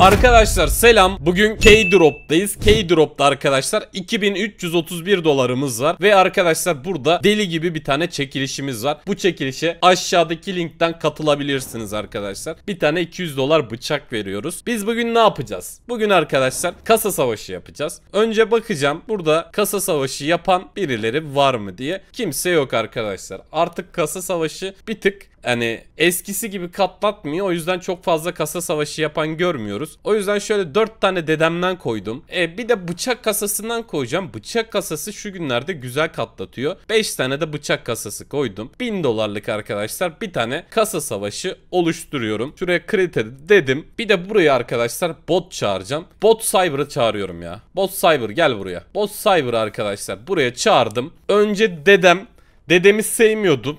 Arkadaşlar selam. Bugün K-Drop'tayız. K-Drop'ta arkadaşlar 2331 dolarımız var. Ve arkadaşlar burada deli gibi bir tane çekilişimiz var. Bu çekilişe aşağıdaki linkten katılabilirsiniz arkadaşlar. Bir tane 200 dolar bıçak veriyoruz. Biz bugün ne yapacağız? Bugün arkadaşlar kasa savaşı yapacağız. Önce bakacağım burada kasa savaşı yapan birileri var mı diye. Kimse yok arkadaşlar. Artık kasa savaşı bir tık hani eskisi gibi katlatmıyor. O yüzden çok fazla kasa savaşı yapan görmüyoruz. O yüzden şöyle 4 tane dedemden koydum. E, bir de bıçak kasasından koyacağım. Bıçak kasası şu günlerde güzel katlatıyor. 5 tane de bıçak kasası koydum. 1000 dolarlık arkadaşlar bir tane kasa savaşı oluşturuyorum. Şuraya kriter dedim. Bir de buraya arkadaşlar bot çağıracağım. Bot Cyber'ı çağırıyorum ya. Bot Cyber gel buraya. Bot Cyber arkadaşlar buraya çağırdım. Önce dedem Dedemi sevmiyordum.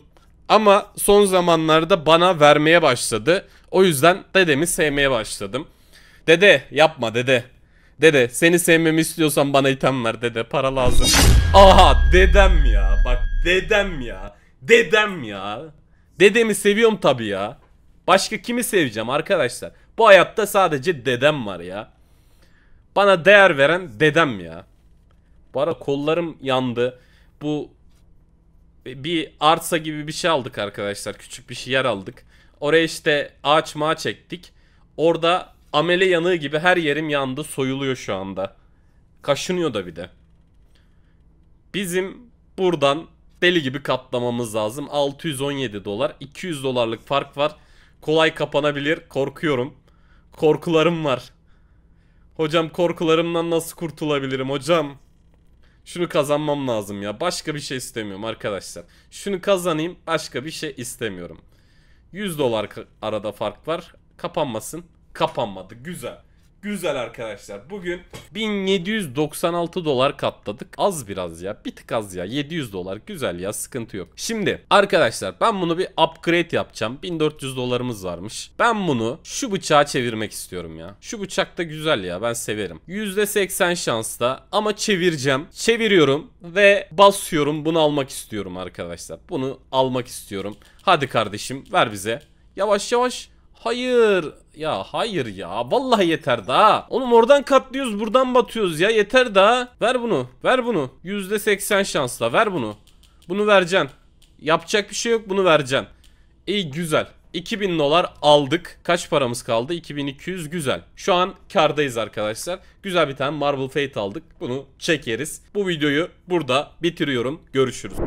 Ama son zamanlarda bana vermeye başladı. O yüzden dedemi sevmeye başladım. Dede yapma dede. Dede seni sevmemi istiyorsan bana item ver dede para lazım. Aha dedem ya bak dedem ya. Dedem ya. Dedemi seviyorum tabi ya. Başka kimi seveceğim arkadaşlar? Bu hayatta sadece dedem var ya. Bana değer veren dedem ya. Bu ara kollarım yandı. Bu bir arsa gibi bir şey aldık arkadaşlar. Küçük bir şey yer aldık. Oraya işte ağaç mağa çektik. Orada amele yanığı gibi her yerim yandı soyuluyor şu anda. Kaşınıyor da bir de. Bizim buradan deli gibi katlamamız lazım. 617 dolar. 200 dolarlık fark var. Kolay kapanabilir. Korkuyorum. Korkularım var. Hocam korkularımdan nasıl kurtulabilirim hocam? Şunu kazanmam lazım ya. Başka bir şey istemiyorum arkadaşlar. Şunu kazanayım. Başka bir şey istemiyorum. 100 dolar arada fark var. Kapanmasın. Kapanmadı. Güzel. Güzel arkadaşlar bugün 1796 dolar katladık az biraz ya bir tık az ya 700 dolar güzel ya sıkıntı yok. Şimdi arkadaşlar ben bunu bir upgrade yapacağım 1400 dolarımız varmış. Ben bunu şu bıçağa çevirmek istiyorum ya. Şu bıçak da güzel ya ben severim. %80 şansla ama çevireceğim. Çeviriyorum ve basıyorum bunu almak istiyorum arkadaşlar. Bunu almak istiyorum. Hadi kardeşim ver bize. Yavaş yavaş Hayır. Ya hayır ya. Vallahi yeter daha. Oğlum oradan katlıyoruz buradan batıyoruz ya. Yeter daha. Ver bunu. Ver bunu. %80 şansla. Ver bunu. Bunu vereceksin. Yapacak bir şey yok. Bunu vereceksin. İyi güzel. 2000 dolar aldık. Kaç paramız kaldı? 2200 güzel. Şu an kardayız arkadaşlar. Güzel bir tane Marble Fate aldık. Bunu çekeriz. Bu videoyu burada bitiriyorum. Görüşürüz.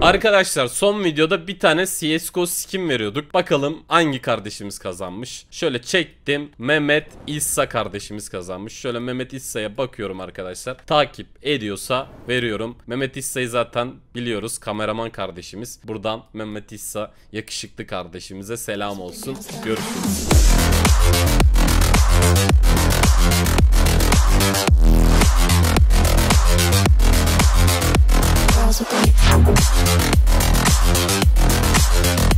Arkadaşlar son videoda bir tane CSGO skin veriyorduk. Bakalım hangi kardeşimiz kazanmış. Şöyle çektim. Mehmet İssa kardeşimiz kazanmış. Şöyle Mehmet İssa'ya bakıyorum arkadaşlar. Takip ediyorsa veriyorum. Mehmet İssa'yı zaten biliyoruz. Kameraman kardeşimiz. Buradan Mehmet İssa yakışıklı kardeşimize selam olsun. Görüşürüz. Thank you.